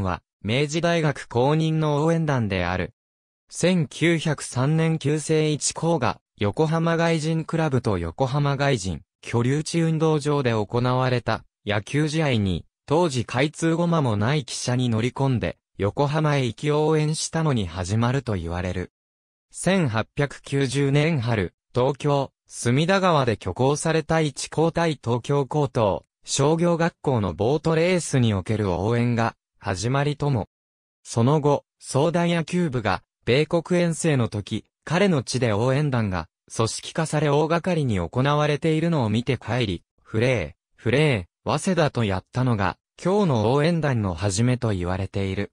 は、明治大学公認の応援団である。1903年旧制一校が、横浜外人クラブと横浜外人、居留地運動場で行われた、野球試合に、当時開通ごまもない汽車に乗り込んで、横浜へ行き応援したのに始まると言われる。1890年春、東京、隅田川で挙行された一高対東京高等、商業学校のボートレースにおける応援が、始まりとも。その後、相談野球部が、米国遠征の時、彼の地で応援団が、組織化され大掛かりに行われているのを見て帰り、フレー、フレー、早稲田とやったのが、今日の応援団の始めと言われている。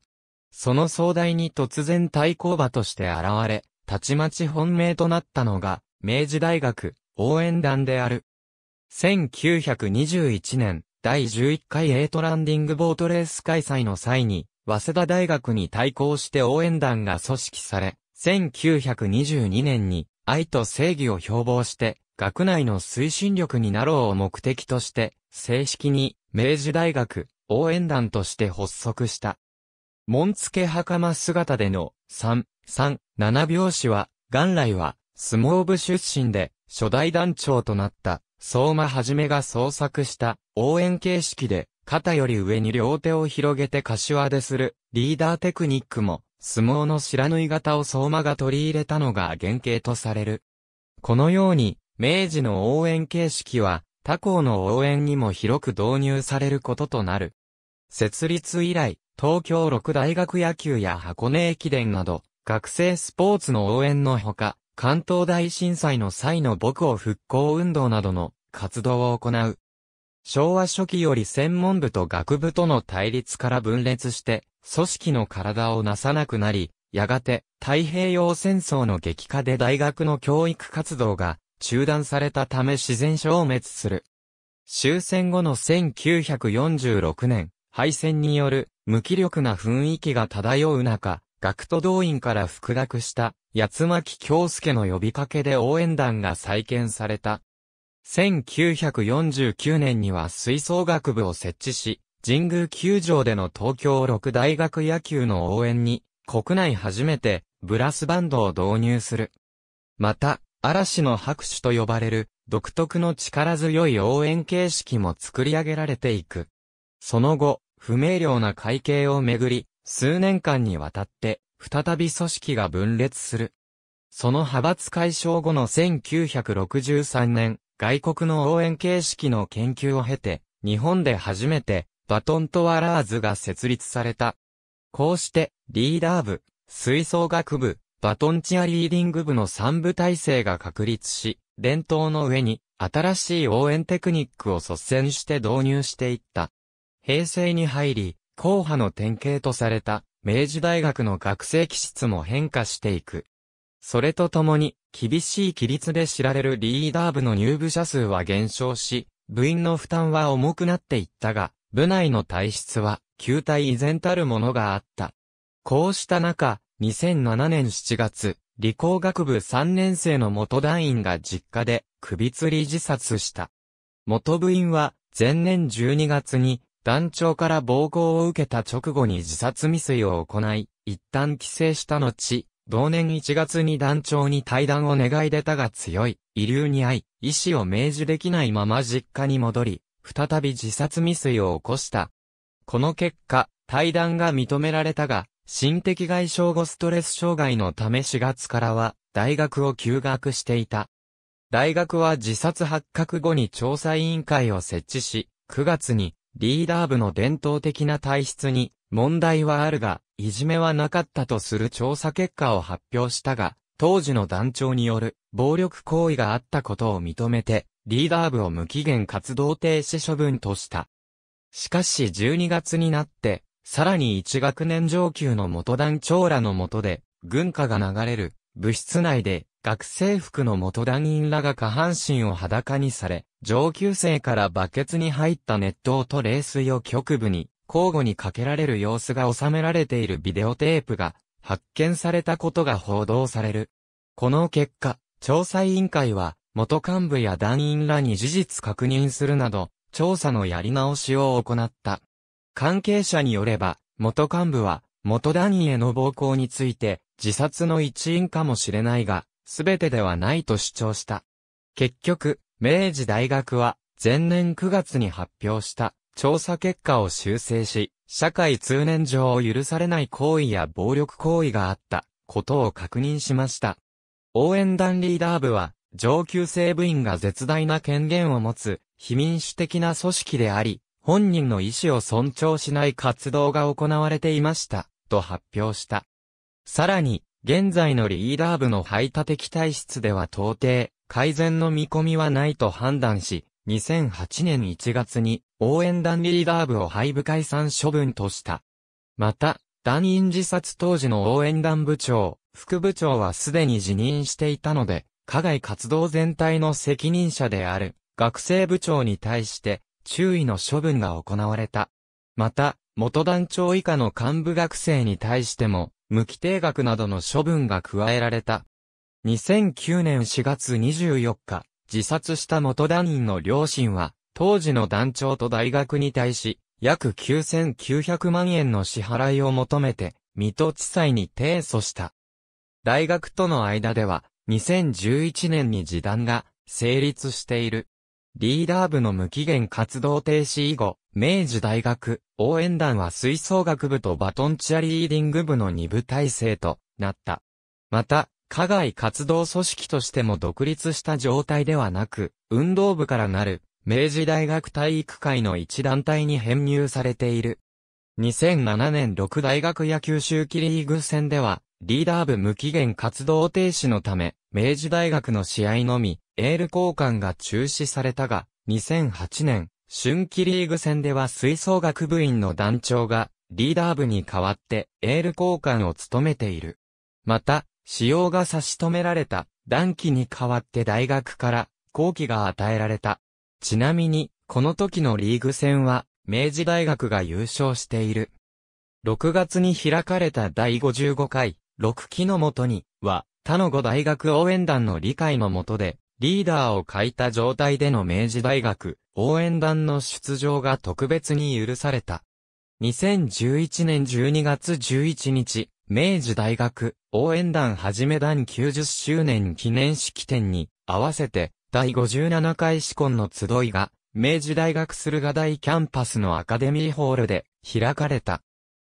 その壮大に突然対抗馬として現れ、たちまち本命となったのが、明治大学、応援団である。1921年、第11回エイトランディングボートレース開催の際に、早稲田大学に対抗して応援団が組織され、1922年に愛と正義を標榜して、学内の推進力になろうを目的として、正式に明治大学応援団として発足した。門付け袴姿での3、3、7拍子は、元来は相撲部出身で初代団長となった相馬はじめが創作した応援形式で肩より上に両手を広げて柏でするリーダーテクニックも相撲の白縫い型を相馬が取り入れたのが原型とされる。このように明治の応援形式は他校の応援にも広く導入されることとなる。設立以来、東京六大学野球や箱根駅伝など、学生スポーツの応援のほか、関東大震災の際の母校復興運動などの活動を行う。昭和初期より専門部と学部との対立から分裂して、組織の体をなさなくなり、やがて太平洋戦争の激化で大学の教育活動が中断されたため自然消滅する。終戦後の1946年、敗戦による無気力な雰囲気が漂う中、学徒動員から復学した、八巻京介の呼びかけで応援団が再建された。1949年には吹奏楽部を設置し、神宮球場での東京六大学野球の応援に、国内初めてブラスバンドを導入する。また、嵐の拍手と呼ばれる、独特の力強い応援形式も作り上げられていく。その後、不明瞭な会計をめぐり、数年間にわたって、再び組織が分裂する。その派閥解消後の1963年、外国の応援形式の研究を経て、日本で初めて、バトントワラーズが設立された。こうして、リーダー部、吹奏楽部、バトンチアリーディング部の三部体制が確立し、伝統の上に、新しい応援テクニックを率先して導入していった。平成に入り、硬派の典型とされた明治大学の学生気質も変化していく。それとともに、厳しい規律で知られるリーダー部の入部者数は減少し、部員の負担は重くなっていったが、部内の体質は、球体依然たるものがあった。こうした中、2007年7月、理工学部3年生の元団員が実家で首吊り自殺した。元部員は前年12月に団長から暴行を受けた直後に自殺未遂を行い、一旦帰省した後、同年1月に団長に退団を願い出たが強い、遺留に遭い、意思を明示できないまま実家に戻り、再び自殺未遂を起こした。この結果、退団が認められたが、心的外傷後ストレス障害のため4月からは、大学を休学していた。大学は自殺発覚後に調査委員会を設置し、9月にリーダー部の伝統的な体質に問題はあるが、いじめはなかったとする調査結果を発表したが、当時の団長による暴力行為があったことを認めて、リーダー部を無期限活動停止処分とした。しかし12月になって、さらに1学年上級の元団長らの下で、軍歌が流れる、部室内で学生服の元団員らが下半身を裸にされ、上級生からバケツに入った熱湯と冷水を局部に交互にかけられる様子が収められているビデオテープが発見されたことが報道される。この結果、調査委員会は元幹部や団員らに事実確認するなど、調査のやり直しを行った。関係者によれば、元幹部は元団員への暴行について自殺の一因かもしれないが、すべてではないと主張した。結局、明治大学は、前年9月に発表した調査結果を修正し、社会通念上を許されない行為や暴力行為があったことを確認しました。応援団リーダー部は、上級生部員が絶大な権限を持つ、非民主的な組織であり、本人の意思を尊重しない活動が行われていました、と発表した。さらに、現在のリーダー部の排他的体質では到底、改善の見込みはないと判断し、2008年1月に応援団リーダー部を廃部解散処分とした。また、団員自殺当時の応援団部長、副部長はすでに辞任していたので、課外活動全体の責任者である学生部長に対して注意の処分が行われた。また、元団長以下の幹部学生に対しても無期定額などの処分が加えられた。2009年4月24日、自殺した元団員の両親は、当時の団長と大学に対し、約9900万円の支払いを求めて、水戸地裁に提訴した。大学との間では、2011年に示談が成立している。リーダー部の無期限活動停止以後、明治大学応援団は吹奏楽部とバトンチアリーディング部の2部体制となった。また、課外活動組織としても独立した状態ではなく、運動部からなる明治大学体育会の一団体に編入されている。2007年6大学野球秋季リーグ戦では、リーダー部無期限活動停止のため、明治大学の試合のみ、エール交換が中止されたが、2008年、春季リーグ戦では吹奏楽部員の団長がリーダー部に代わってエール交換を務めている。また、使用が差し止められた団期に代わって大学から後期が与えられた。ちなみに、この時のリーグ戦は明治大学が優勝している。6月に開かれた第55回、6期のもとには、他の5大学応援団の理解のもとで、リーダーを欠いた状態での明治大学、応援団の出場が特別に許された。2011年12月11日、明治大学、応援団はじめ団90周年記念式典に、合わせて、第57回試婚の集いが、明治大学駿河台キャンパスのアカデミーホールで、開かれた。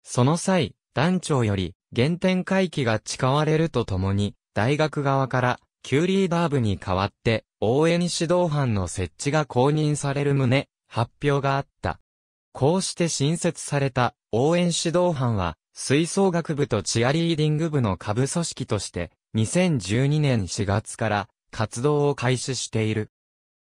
その際、団長より、原点回帰が誓われるとともに、大学側から、ーリーダー部に代わって、応援指導班の設置が公認される旨、発表があった。こうして新設された応援指導班は、吹奏楽部とチアリーディング部の下部組織として、2012年4月から活動を開始している。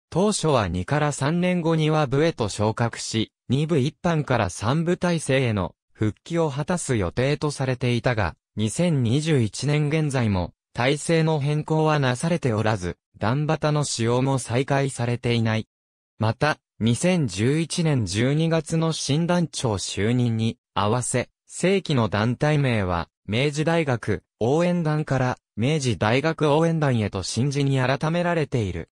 当初は2から3年後には部へと昇格し、2部一般から3部体制への復帰を果たす予定とされていたが、2021年現在も体制の変更はなされておらず、段畑の使用も再開されていない。また、2011年12月の新団長就任に合わせ、正規の団体名は、明治大学応援団から明治大学応援団へと新時に改められている。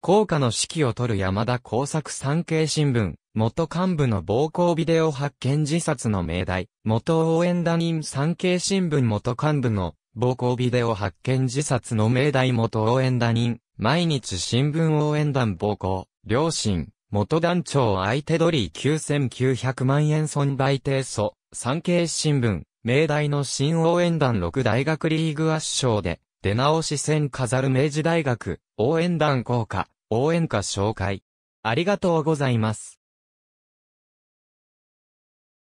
効果の指揮を取る山田工作産経新聞、元幹部の暴行ビデオ発見自殺の命題、元応援団員産経新聞元幹部の暴行ビデオ発見自殺の命題元応援団員、毎日新聞応援団暴行、両親、元団長相手取り9900万円損賠提訴、産経新聞、明大の新応援団6大学リーグ圧勝で、出直し戦飾る明治大学、応援団効果、応援歌紹介。ありがとうございます。